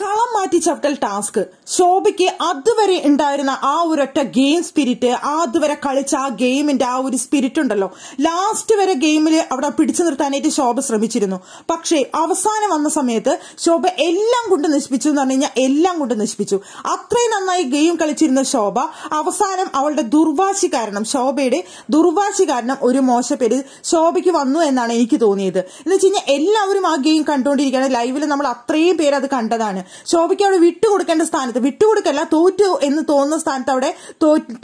കളം മാറ്റി ചവിട്ടൽ ടാസ്ക് ശോഭയ്ക്ക് അതുവരെ ഉണ്ടായിരുന്ന ആ ഒരൊറ്റ ഗെയിം സ്പിരിറ്റ് ആ അതുവരെ കളിച്ച ആ ഗെയിമിന്റെ ആ ഒരു സ്പിരിറ്റ് ഉണ്ടല്ലോ ലാസ്റ്റ് വരെ ഗെയിമിൽ അവിടെ പിടിച്ചു നിർത്താനായിട്ട് ശോഭ ശ്രമിച്ചിരുന്നു പക്ഷേ അവസാനം വന്ന സമയത്ത് ശോഭ എല്ലാം കൊണ്ട് നശിപ്പിച്ചു എന്ന് പറഞ്ഞു കഴിഞ്ഞാൽ എല്ലാം കൊണ്ട് നശിപ്പിച്ചു അത്രയും നന്നായി ഗെയിം കളിച്ചിരുന്ന ശോഭ അവസാനം അവളുടെ ദുർവാശി കാരണം ശോഭയുടെ ദുർവാശി കാരണം ഒരു മോശപ്പേര് ശോഭയ്ക്ക് വന്നു എന്നാണ് എനിക്ക് തോന്നിയത് എന്ന് വെച്ച് കഴിഞ്ഞാൽ എല്ലാവരും ആ ഗെയിം കണ്ടുകൊണ്ടിരിക്കുകയാണ് ലൈവിൽ നമ്മൾ അത്രയും പേര് അത് കണ്ടതാണ് ശോഭയ്ക്ക് അവിടെ വിട്ടുകൊടുക്കേണ്ട സ്ഥാനത്ത് വിട്ടുകൊടുക്കല്ല തോറ്റു എന്ന് തോന്നുന്ന സ്ഥാനത്ത് അവിടെ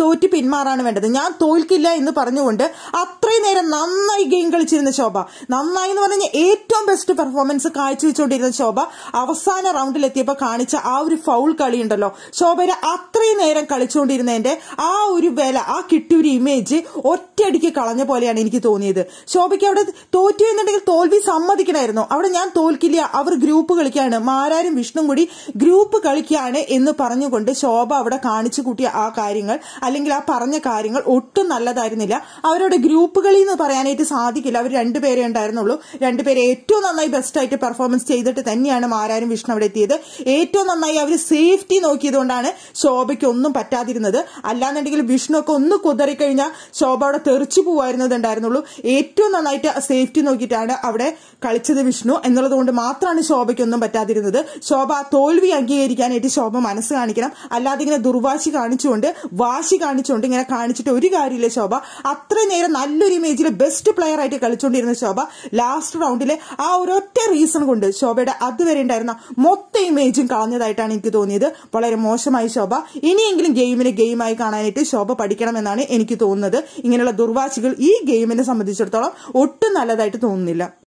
തോറ്റ് പിന്മാറാണ് വേണ്ടത് ഞാൻ തോൽക്കില്ല എന്ന് പറഞ്ഞുകൊണ്ട് അത്രയും നേരം നന്നായി ഗെയിം കളിച്ചിരുന്ന ശോഭ നന്നായി എന്ന് പറഞ്ഞാൽ ഏറ്റവും ബെസ്റ്റ് പെർഫോമൻസ് കാഴ്ചവെച്ചുകൊണ്ടിരുന്ന ശോഭ അവസാന റൗണ്ടിൽ എത്തിയപ്പോൾ കാണിച്ച ആ ഒരു ഫൗൾ കളി ഉണ്ടല്ലോ ശോഭയുടെ ഇത്രയും നേരം കളിച്ചുകൊണ്ടിരുന്നതിന്റെ ആ ഒരു വില ആ കിട്ടിയൊരു ഇമേജ് ഒറ്റയടിക്ക് കളഞ്ഞ പോലെയാണ് എനിക്ക് തോന്നിയത് ശോഭയ്ക്ക് അവിടെ തോറ്റു എന്നുണ്ടെങ്കിൽ തോൽവി സമ്മതിക്കണമായിരുന്നു അവിടെ ഞാൻ തോൽക്കില്ല അവർ ഗ്രൂപ്പ് കളിക്കാണ് മാരാരും വിഷ്ണും കൂടി ഗ്രൂപ്പ് കളിക്കാണ് എന്ന് പറഞ്ഞുകൊണ്ട് ശോഭ അവിടെ കാണിച്ചു കൂട്ടിയ ആ കാര്യങ്ങൾ അല്ലെങ്കിൽ ആ പറഞ്ഞ കാര്യങ്ങൾ ഒട്ടും നല്ലതായിരുന്നില്ല അവരുടെ ഗ്രൂപ്പ് കളി എന്ന് പറയാനായിട്ട് സാധിക്കില്ല അവർ രണ്ടുപേരെ ഉണ്ടായിരുന്നുള്ളൂ രണ്ടുപേരെ ഏറ്റവും നന്നായി ബെസ്റ്റായിട്ട് പെർഫോമൻസ് ചെയ്തിട്ട് തന്നെയാണ് മാരാരും വിഷ്ണു അവിടെ എത്തിയത് ഏറ്റവും നന്നായി അവർ സേഫ്റ്റി നോക്കിയതുകൊണ്ടാണ് ശോഭ ശോഭയ്ക്ക് ഒന്നും പറ്റാതിരുന്നത് അല്ലാന്നുണ്ടെങ്കിൽ വിഷ്ണു ഒക്കെ ഒന്ന് കുതറിക്കഴിഞ്ഞാൽ ശോഭ അവിടെ തെറിച്ചു പോവായിരുന്നതുണ്ടായിരുന്നുള്ളൂ ഏറ്റവും നന്നായിട്ട് സേഫ്റ്റി നോക്കിയിട്ടാണ് അവിടെ കളിച്ചത് വിഷ്ണു എന്നുള്ളതുകൊണ്ട് മാത്രമാണ് ശോഭയ്ക്ക് ഒന്നും പറ്റാതിരുന്നത് ശോഭ ആ തോൽവി അംഗീകരിക്കാനായിട്ട് ശോഭ മനസ്സ് കാണിക്കണം അല്ലാതെ ഇങ്ങനെ ദുർവാശി കാണിച്ചുകൊണ്ട് വാശി കാണിച്ചുകൊണ്ട് ഇങ്ങനെ കാണിച്ചിട്ട് ഒരു കാര്യമില്ല ശോഭ അത്ര നേരം നല്ലൊരു ഇമേജിൽ ബെസ്റ്റ് പ്ലെയർ ആയിട്ട് കളിച്ചുകൊണ്ടിരുന്ന ശോഭ ലാസ്റ്റ് റൗണ്ടിൽ ആ ഒരൊറ്റ റീസൺ കൊണ്ട് ശോഭയുടെ അതുവരെ ഉണ്ടായിരുന്ന മൊത്തം ഇമേജും കളഞ്ഞതായിട്ടാണ് എനിക്ക് തോന്നിയത് വളരെ മോശമായി ശോഭ ഇനിയെങ്കിലും ഗെയിമിനെ ഗെയിമായി കാണാനായിട്ട് ശോഭ പഠിക്കണമെന്നാണ് എനിക്ക് തോന്നുന്നത് ഇങ്ങനെയുള്ള ദുർവാശികൾ ഈ ഗെയിമിനെ സംബന്ധിച്ചിടത്തോളം ഒട്ടും നല്ലതായിട്ട് തോന്നുന്നില്ല